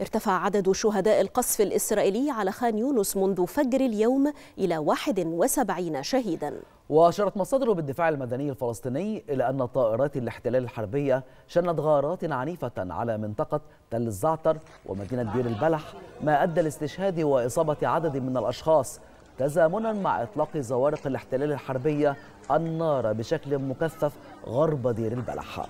ارتفع عدد شهداء القصف الإسرائيلي على خان يونس منذ فجر اليوم إلى 71 شهيدا وأشارت مصادر بالدفاع المدني الفلسطيني إلى أن طائرات الاحتلال الحربية شنت غارات عنيفة على منطقة تل الزعتر ومدينة بير البلح ما أدى لاستشهاد وإصابة عدد من الأشخاص تزامنا مع إطلاق زوارق الاحتلال الحربية النار بشكل مكثف غرب دير البلح